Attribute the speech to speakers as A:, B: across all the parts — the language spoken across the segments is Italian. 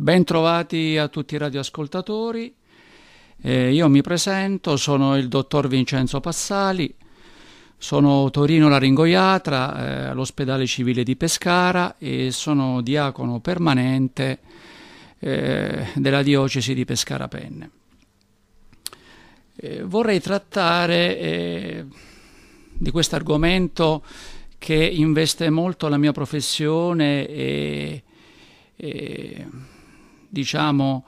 A: Bentrovati a tutti i radioascoltatori. Eh, io mi presento, sono il dottor Vincenzo Passali, sono Torino Laringoiatra eh, all'ospedale civile di Pescara e sono diacono permanente eh, della diocesi di Pescara Penne. Eh, vorrei trattare eh, di questo argomento che investe molto la mia professione e, e diciamo,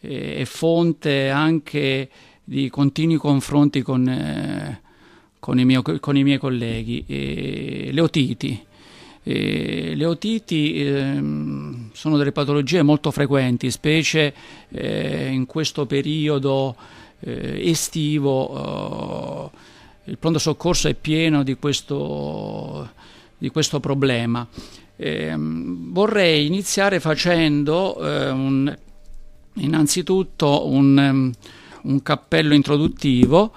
A: eh, è fonte anche di continui confronti con, eh, con, i, mio, con i, miei colleghi. E eh, otiti. E le otiti eh, ehm, sono delle patologie molto frequenti, specie eh, in questo periodo eh, estivo. Oh, il pronto soccorso è pieno di questo, di questo problema. Eh, vorrei iniziare facendo eh, un, innanzitutto un, ehm, un, cappello introduttivo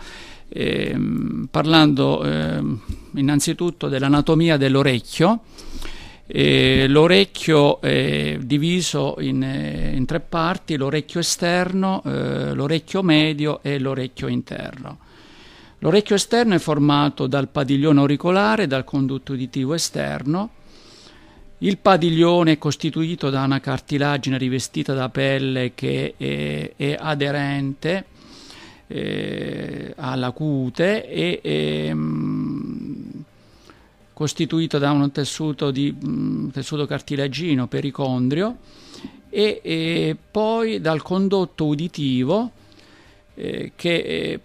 A: eh, parlando ehm, innanzitutto dell'anatomia dell'orecchio. l'orecchio è diviso in, eh, in, tre parti, l'orecchio esterno, eh, l'orecchio medio e l'orecchio interno. L'orecchio esterno è formato dal padiglione auricolare, dal condutto uditivo esterno, il padiglione è costituito da una cartilagine rivestita da pelle che è, è aderente eh, alla cute e è, ehm, mh, costituito da un tessuto, di, mh, mm, tessuto cartilagino pericondrio e, e, poi dal condotto uditivo eh, che eh,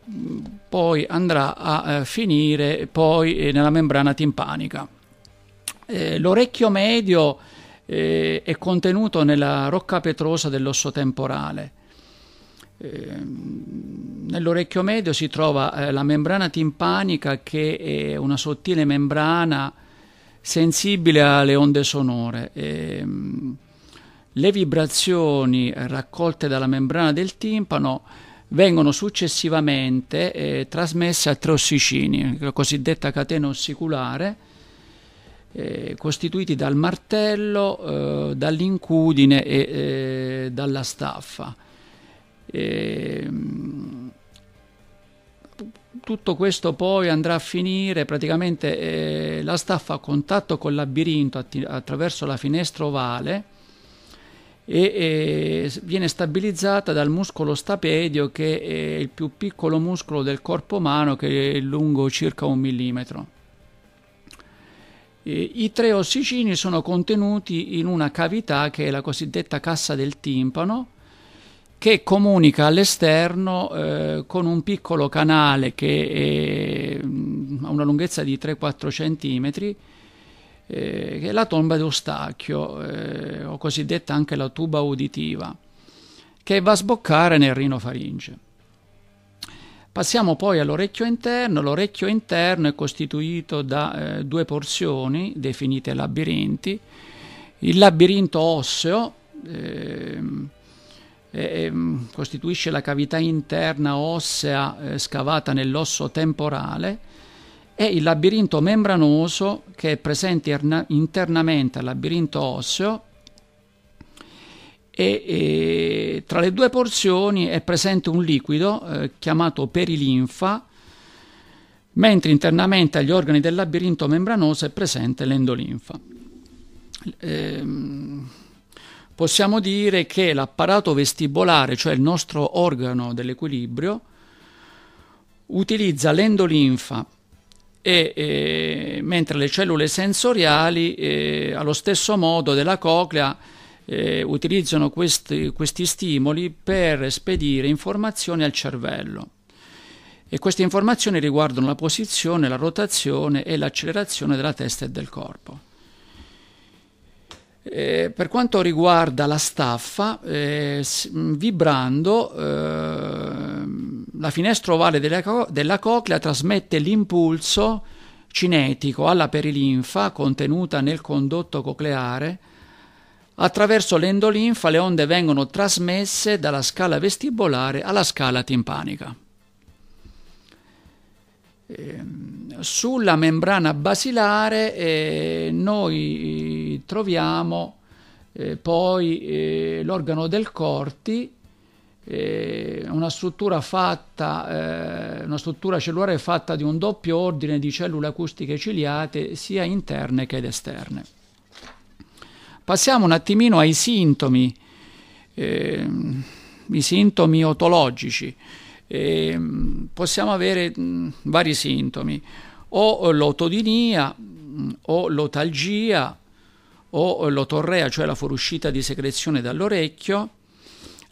A: poi andrà a eh, finire poi, eh, nella membrana timpanica. Eh, l'orecchio medio eh, è contenuto nella rocca petrosa dell'osso temporale. Eh, nell'orecchio medio si trova eh, la membrana timpanica che è una sottile membrana sensibile alle onde sonore. Eh, le vibrazioni raccolte dalla membrana del timpano vengono successivamente eh, trasmesse a tre ossicini, la cosiddetta catena ossiculare, eh, costituiti dal martello, eh, dall'incudine e eh, dalla staffa. E, ehm, tutto questo poi andrà a finire praticamente eh, la staffa a contatto col labirinto atti- attraverso la finestra ovale e, viene stabilizzata dal muscolo stapedio che è il più piccolo muscolo del corpo umano che è lungo circa un millimetro. I tre ossicini sono contenuti in una cavità che è la cosiddetta cassa del timpano, che comunica all'esterno eh, con un piccolo canale che mm, ha una lunghezza di 3-4 cm, eh, che è la tomba d'Eustachio, eh, o cosiddetta anche la tuba uditiva, che va a sboccare nel rino faringe. Passiamo poi all'orecchio interno. L'orecchio interno è costituito da eh, due porzioni definite labirinti. Il labirinto osseo eh, eh, costituisce la cavità interna ossea eh, scavata nell'osso temporale e il labirinto membranoso che è presente internamente al labirinto osseo e, e tra le due porzioni è presente un liquido eh, chiamato perilinfa, mentre internamente agli organi del labirinto membranoso è presente l'endolinfa. Eh, possiamo dire che l'apparato vestibolare, cioè il nostro organo dell'equilibrio, utilizza l'endolinfa e, e, mentre le cellule sensoriali, e, eh, allo stesso modo della coclea, eh, utilizzano questi, questi stimoli per spedire informazioni al cervello e queste informazioni riguardano la posizione, la rotazione e l'accelerazione della testa e del corpo. Eh, per quanto riguarda la staffa, eh, vibrando eh, la finestra ovale della, co- della, coclea trasmette l'impulso cinetico alla perilinfa contenuta nel condotto cocleare Attraverso l'endolinfa le onde vengono trasmesse dalla scala vestibolare alla scala timpanica. Ehm, sulla membrana basilare eh, noi eh, troviamo eh, poi l'organo del corti, una struttura, fatta, una struttura cellulare fatta di un doppio ordine di cellule acustiche ciliate sia interne che esterne. Passiamo un attimino ai sintomi, eh, i sintomi otologici. Eh, possiamo avere mh, mm, vari sintomi, o l'otodinia, mh, mm, o l'otalgia, o l'otorrea, cioè la fuoriuscita di secrezione dall'orecchio,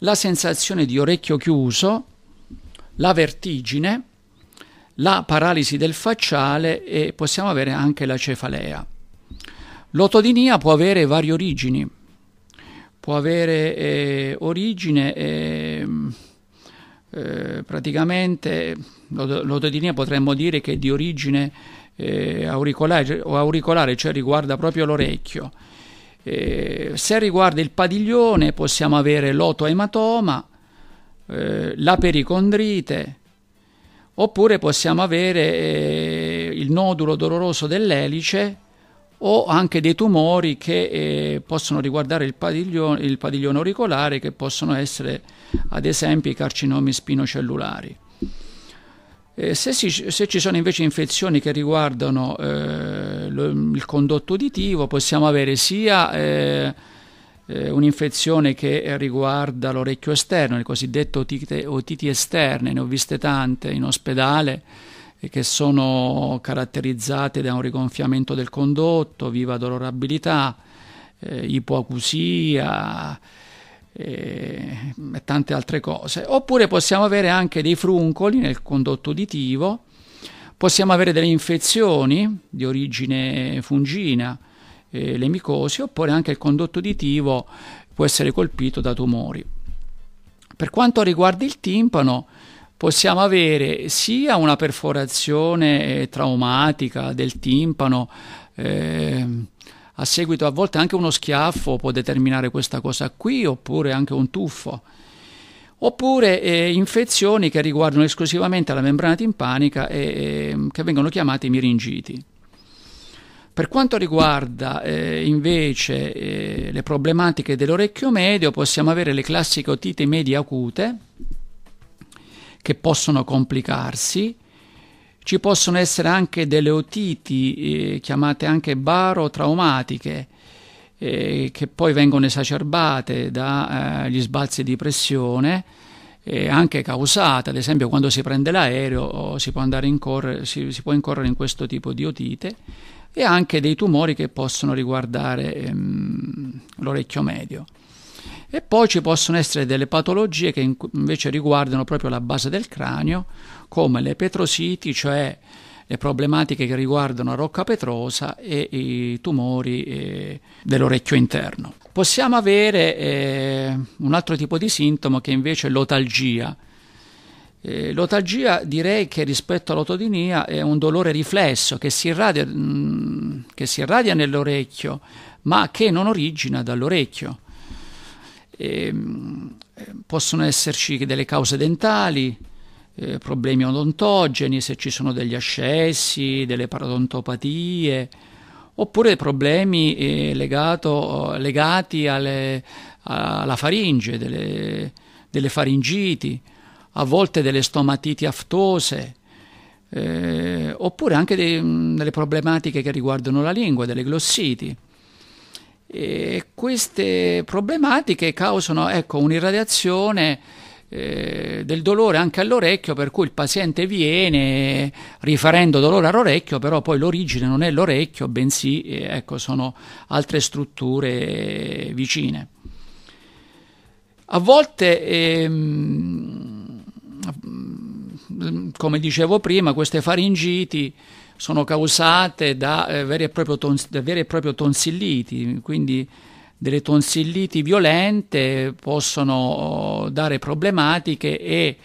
A: la sensazione di orecchio chiuso, la vertigine, la paralisi del facciale e possiamo avere anche la cefalea. L'otodinia può avere varie origini, può avere eh, origine eh, eh, praticamente, l'autodinia potremmo dire che è di origine eh, auricolare, o auricolare, cioè riguarda proprio l'orecchio. Eh, se riguarda il padiglione possiamo avere l'otoematoma, eh, la pericondrite, oppure possiamo avere il nodulo doloroso dell'elice, o anche dei tumori che eh, possono riguardare il padiglione, il padiglione, auricolare, che possono essere ad esempio i carcinomi spinocellulari. Eh, se, si, se, ci sono invece infezioni che riguardano eh, lo, il condotto uditivo, possiamo avere sia eh, eh, un'infezione che riguarda l'orecchio esterno, le cosiddette otite, otiti esterne, ne ho viste tante in ospedale che sono caratterizzate da un rigonfiamento del condotto, viva dolorabilità, eh, ipoacusia e eh, tante altre cose. Oppure possiamo avere anche dei fruncoli nel condotto uditivo, possiamo avere delle infezioni di origine fungina, eh, le micosi, oppure anche il condotto uditivo può essere colpito da tumori. Per quanto riguarda il timpano, possiamo avere sia una perforazione eh, traumatica del timpano, eh, a seguito a volte anche uno schiaffo può determinare questa cosa qui, oppure anche un tuffo, oppure eh, infezioni che riguardano esclusivamente la membrana timpanica e eh, che vengono chiamate miringiti. Per quanto riguarda eh, invece eh, le problematiche dell'orecchio medio, possiamo avere le classiche otite medie acute, che possono complicarsi. Ci possono essere anche delle otiti, eh, chiamate anche barotraumatiche, eh, che poi vengono esacerbate dagli eh, sbalzi di pressione, eh, anche causate, ad esempio quando si prende l'aereo si può, incorre, si, si può, incorrere in questo tipo di otite, e anche dei tumori che possono riguardare ehm, l'orecchio medio. E poi ci possono essere delle patologie che invece riguardano proprio la base del cranio, come le petrositi, cioè le problematiche che riguardano la rocca petrosa e i tumori eh, dell'orecchio interno. Possiamo avere eh, un altro tipo di sintomo che invece è l'otalgia. Eh, l'otalgia direi che rispetto all'otodinia è un dolore riflesso che si irradia, mm, che si irradia nell'orecchio ma che non origina dall'orecchio. E, ehm, possono esserci delle cause dentali, eh, problemi odontogeni, se ci sono degli ascessi, delle parodontopatie, oppure problemi eh, legato, legati alle, alla faringe, delle, delle, faringiti, a volte delle stomatiti aftose, eh, oppure anche dei, delle problematiche che riguardano la lingua, delle glossiti. E queste problematiche causano ecco, un'irradiazione eh, del dolore anche all'orecchio, per cui il paziente viene riferendo dolore all'orecchio, però poi l'origine non è l'orecchio, bensì eh, ecco, sono altre strutture vicine. A volte, ehm, come dicevo prima, queste faringiti sono causate da, eh, veri e proprie tonsilliti, quindi delle tonsilliti violente possono oh, dare problematiche e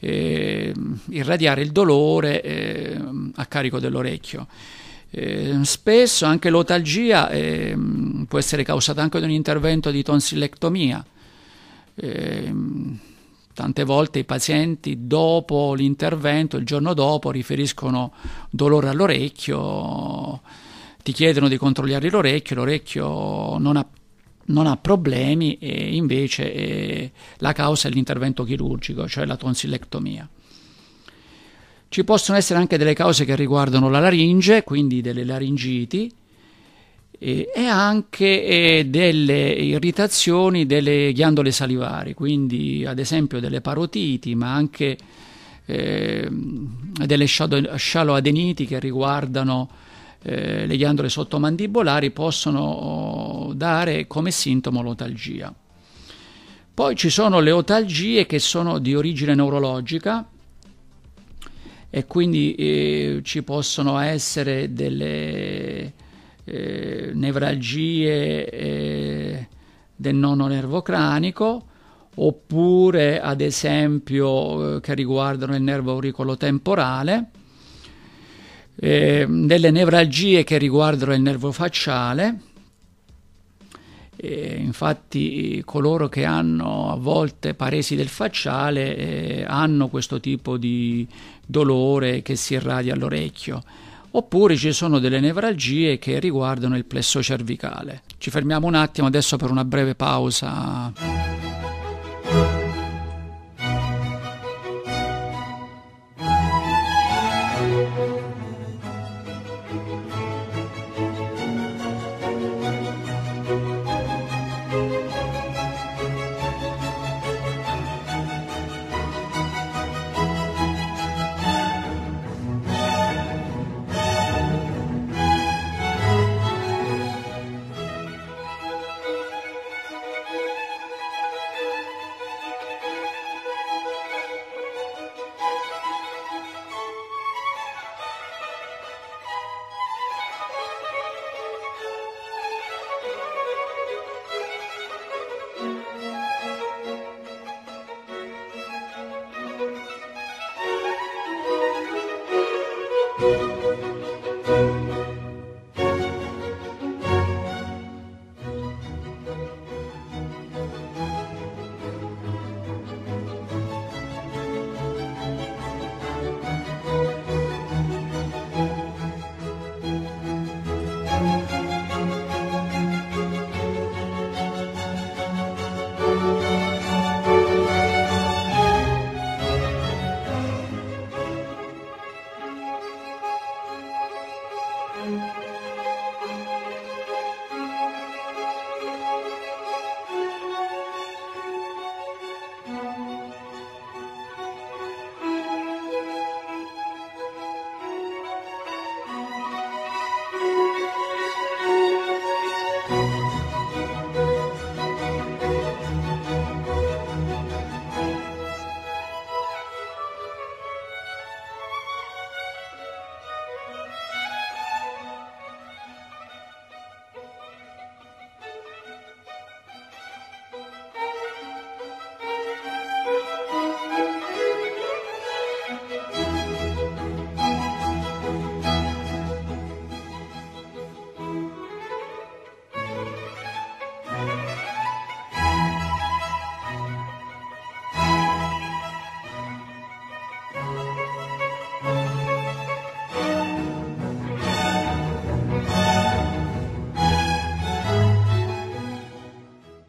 A: eh, irradiare il dolore eh, a carico dell'orecchio. Eh, spesso anche l'otalgia eh, può essere causata anche da un intervento di tonsillectomia. Eh, Tante volte i pazienti dopo l'intervento, il giorno dopo, riferiscono dolore all'orecchio, ti chiedono di controllare l'orecchio, l'orecchio non ha, non ha problemi e invece eh, la causa è l'intervento chirurgico, cioè la tonsillectomia. Ci possono essere anche delle cause che riguardano la laringe, quindi delle laringiti, e, anche eh, delle irritazioni delle ghiandole salivari, quindi ad esempio delle parotiti, ma anche eh, delle scialoadeniti che riguardano eh, le ghiandole sottomandibolari possono oh, dare come sintomo l'otalgia. Poi ci sono le otalgie che sono di origine neurologica, e quindi eh, ci possono essere delle eh, nevralgie eh, del nono nervo cranico, oppure ad esempio eh, che riguardano il nervo auricolo auricolotemporale, eh, delle nevralgie che riguardano il nervo facciale. infatti coloro che hanno a volte paresi del facciale eh, hanno questo tipo di dolore che si irradia all'orecchio oppure ci sono delle nevralgie che riguardano il plesso cervicale. Ci fermiamo un attimo adesso per una breve pausa.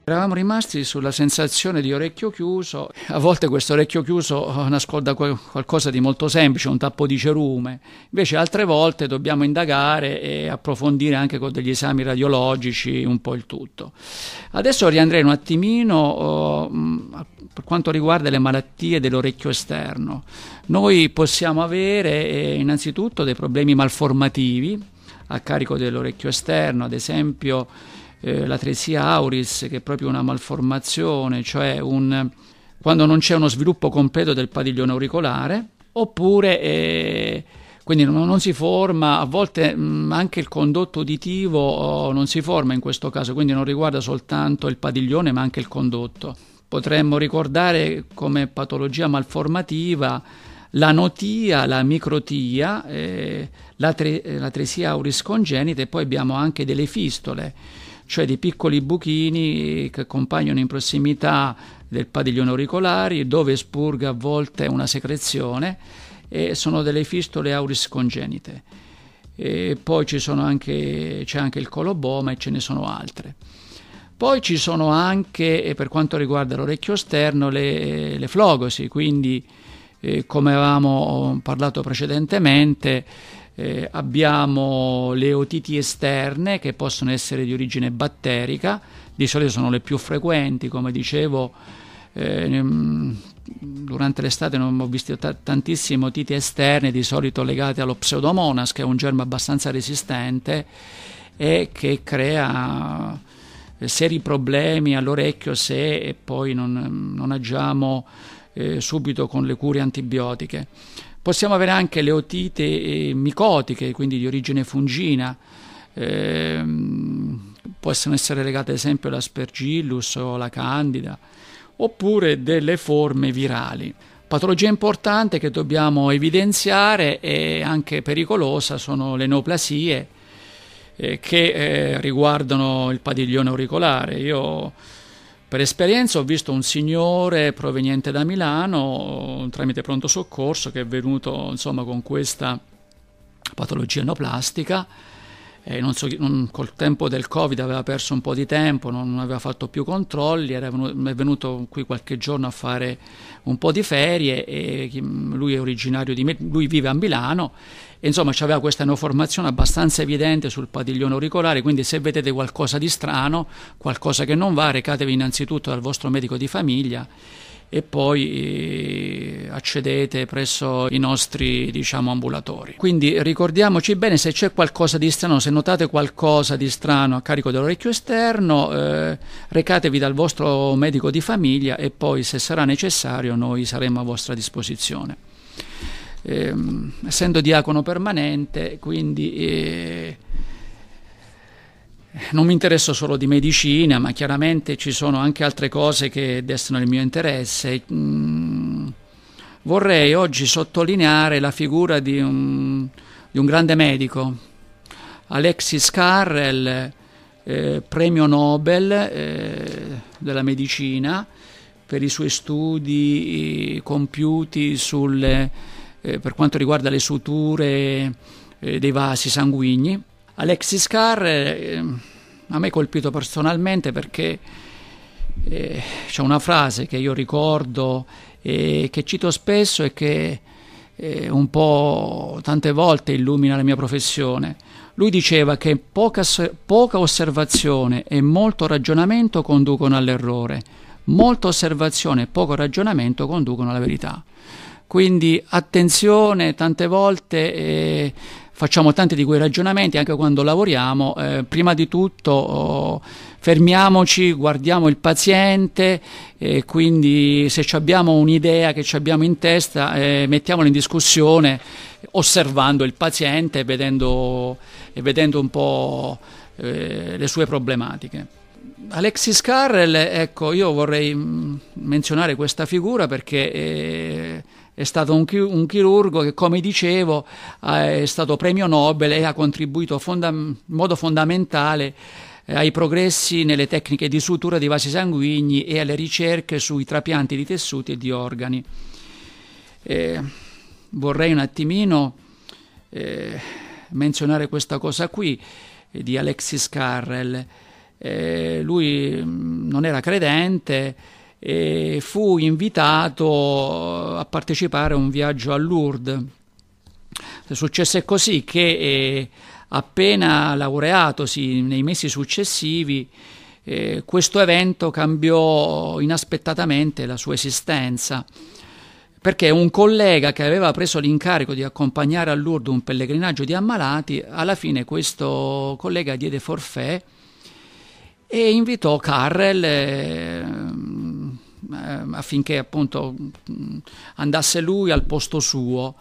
A: Eravamo rimasti sulla sensazione di orecchio chiuso, a volte questo orecchio chiuso eh, nasconda qualcosa di molto semplice, un tappo di cerume, invece altre volte dobbiamo indagare e approfondire anche con degli esami radiologici un po' il tutto. Adesso riandrei un attimino oh, mm, per quanto riguarda le malattie dell'orecchio esterno. Noi possiamo avere eh, innanzitutto dei problemi malformativi a carico dell'orecchio esterno, ad esempio eh, l'atresia auris, che è proprio una malformazione, cioè un, quando non c'è uno sviluppo completo del padiglione auricolare, oppure eh, quindi non, non, si forma, a volte mh, mm, anche il condotto uditivo oh, non si forma in questo caso, quindi non riguarda soltanto il padiglione ma anche il condotto. Potremmo ricordare come patologia malformativa la notia, la microtia, eh, l'atre- l'atresia auris congenita e poi abbiamo anche delle fistole cioè di piccoli buchini che compaiono in prossimità del padiglione auricolare dove spurga a volte una secrezione e sono delle fistole auris congenite. E poi anche, c'è anche il coloboma e ce ne sono altre. Poi ci sono anche, eh, per quanto riguarda l'orecchio esterno, le, eh, le flogosi, quindi eh, come avevamo eh, parlato precedentemente, eh, abbiamo le otiti esterne che possono essere di origine batterica, di solito sono le più frequenti, come dicevo, eh, durante l'estate non ho visto t- tantissime otiti esterne, di solito legate allo pseudomonas, che è un germe abbastanza resistente e che crea eh, seri problemi all'orecchio se poi non, non agiamo eh, subito con le cure antibiotiche. Possiamo avere anche le otite eh, micotiche, quindi di origine fungina, eh, possono essere legate ad esempio all'aspergillus o alla candida, oppure delle forme virali. Patologia importante che dobbiamo evidenziare e anche pericolosa sono le neoplasie eh, che eh, riguardano il padiglione auricolare. Io per esperienza ho visto un signore proveniente da Milano tramite pronto soccorso che è venuto insomma, con questa patologia enoplastica e non so, non, col tempo del Covid aveva perso un po' di tempo, non, aveva fatto più controlli, venuto, è venuto qui qualche giorno a fare un po' di ferie e lui è originario di lui vive a Milano insomma c'aveva questa neoformazione abbastanza evidente sul padiglione auricolare, quindi se vedete qualcosa di strano, qualcosa che non va, recatevi innanzitutto dal vostro medico di famiglia e poi eh, accedete presso i nostri diciamo, ambulatori. Quindi ricordiamoci bene se c'è qualcosa di strano, se notate qualcosa di strano a carico dell'orecchio esterno, eh, recatevi dal vostro medico di famiglia e poi se sarà necessario noi saremo a vostra disposizione ehm, essendo diacono permanente, quindi eh, non mi interesso solo di medicina, ma chiaramente ci sono anche altre cose che destano il mio interesse. Mm, vorrei oggi sottolineare la figura di un, di un grande medico, Alexis Carrel, eh, premio Nobel eh, della medicina per i suoi studi eh, compiuti sulle eh, per quanto riguarda le suture eh, dei vasi sanguigni. Alexis Carr eh, a me è colpito personalmente perché eh, c'è una frase che io ricordo e che cito spesso e che eh, un po' tante volte illumina la mia professione. Lui diceva che poca, poca osservazione e molto ragionamento conducono all'errore, molta osservazione e poco ragionamento conducono alla verità. Quindi attenzione, tante volte eh, facciamo tanti di quei ragionamenti anche quando lavoriamo, eh, prima di tutto oh, fermiamoci, guardiamo il paziente, eh, quindi se abbiamo un'idea che ci abbiamo in testa eh, mettiamola in discussione osservando il paziente e vedendo, e vedendo un po' eh, le sue problematiche. Alexis Carrel, ecco, io vorrei mm, menzionare questa figura perché eh, è stato un, chi- un, chirurgo che, come dicevo, è stato premio Nobel e ha contribuito fonda- in modo fondamentale eh, ai progressi nelle tecniche di sutura dei vasi sanguigni e alle ricerche sui trapianti di tessuti e di organi. Eh, vorrei un attimino eh, menzionare questa cosa qui eh, di Alexis Carrel. Eh, lui mm, non era credente, e fu invitato eh, a partecipare a un viaggio a Lourdes. Successe così che eh, appena laureatosi nei mesi successivi, eh, questo evento cambiò inaspettatamente la sua esistenza perché un collega che aveva preso l'incarico di accompagnare a Lourdes un pellegrinaggio di ammalati, alla fine questo collega diede forfè e invitò Carrel, eh, Ehm, affinché appunto mm, andasse lui al posto suo.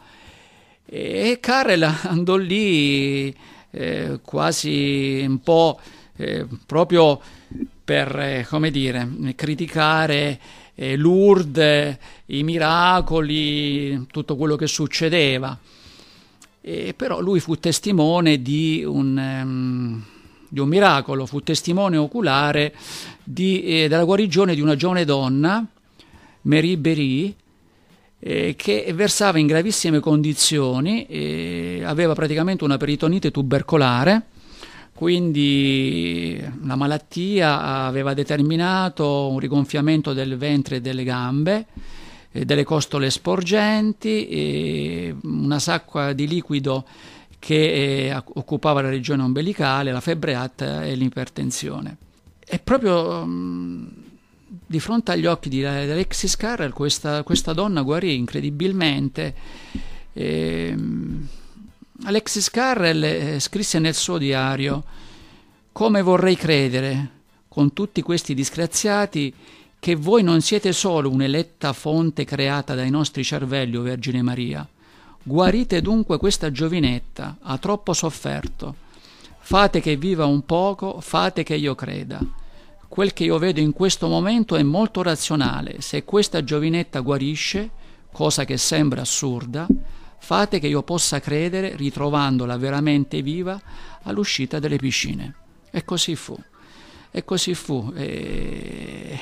A: E Karel andò lì eh, quasi un po' eh, proprio per, eh, come dire, criticare eh, Lourdes, i miracoli, tutto quello che succedeva. E però lui fu testimone di un... Um, di un miracolo, fu testimone oculare di, eh, della guarigione di una giovane donna, Marie Berry, eh, che versava in gravissime condizioni, eh, aveva praticamente una peritonite tubercolare, quindi la malattia aveva determinato un rigonfiamento del ventre e delle gambe, eh, delle costole sporgenti, eh, una sacca di liquido che eh, occupava la regione ombelicale, la febbre alta e l'ipertensione. E proprio mh, mhmm, di fronte agli occhi di Alexis Carrel questa, questa donna guarì incredibilmente. E, ehm, mh, Alexis Carrel eh, scrisse nel suo diario come vorrei credere, con tutti questi disgraziati, che voi non siete solo un'eletta fonte creata dai nostri cervelli, o Vergine Maria, Guarite dunque questa giovinetta, ha troppo sofferto. Fate che viva un poco, fate che io creda. Quel che io vedo in questo momento è molto razionale. Se questa giovinetta guarisce, cosa che sembra assurda, fate che io possa credere ritrovandola veramente viva all'uscita delle piscine. E così fu. E così fu. E...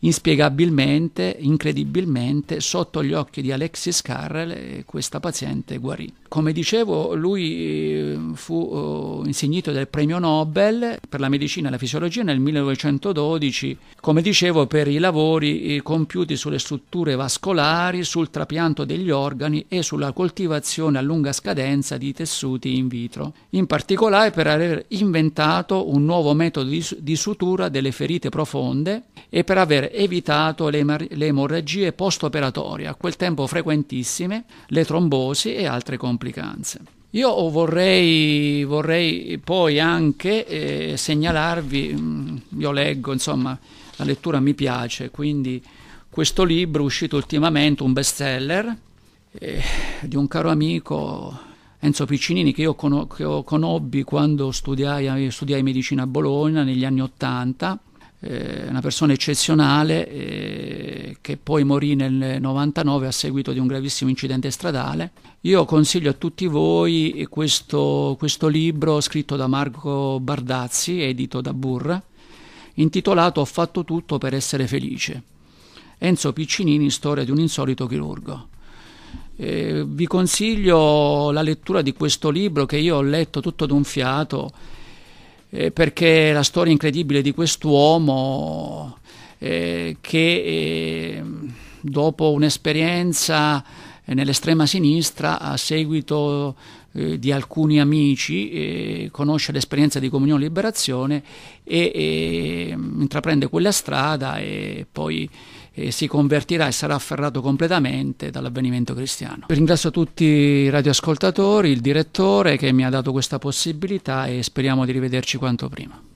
A: Inspiegabilmente, incredibilmente, sotto gli occhi di Alexis Carrel eh, questa paziente guarì. Come dicevo, lui eh, fu eh, insignito del premio Nobel per la medicina e la fisiologia nel 1912, come dicevo, per i lavori compiuti sulle strutture vascolari, sul trapianto degli organi e sulla coltivazione a lunga scadenza di tessuti in vitro. In particolare per aver inventato un nuovo metodo di, di sutura delle ferite profonde e per aver evitato le, emar- le emorragie post-operatorie, a quel tempo frequentissime, le trombosi e altre complicanze. Io vorrei, vorrei poi anche eh, segnalarvi, mm, io leggo, insomma, la lettura mi piace, quindi questo libro uscito ultimamente, un bestseller, eh, di un caro amico Enzo Piccinini che io, con- che io conobbi quando studiai, studiai medicina a Bologna negli anni Ottanta eh, una persona eccezionale eh, che poi morì nel 99 a seguito di un gravissimo incidente stradale. Io consiglio a tutti voi questo, questo libro scritto da Marco Bardazzi, edito da Burra, intitolato Ho fatto tutto per essere felice. Enzo Piccinini, storia di un insolito chirurgo. Eh, vi consiglio la lettura di questo libro che io ho letto tutto d'un fiato eh, perché la storia incredibile di quest'uomo eh, che eh, dopo un'esperienza eh, nell'estrema sinistra a seguito eh, di alcuni amici, conosce l'esperienza di Comunione Liberazione e intraprende quella strada e poi e si convertirà e sarà afferrato completamente dall'avvenimento cristiano. Ringrazio tutti i radioascoltatori, il direttore che mi ha dato questa possibilità e speriamo di rivederci quanto prima.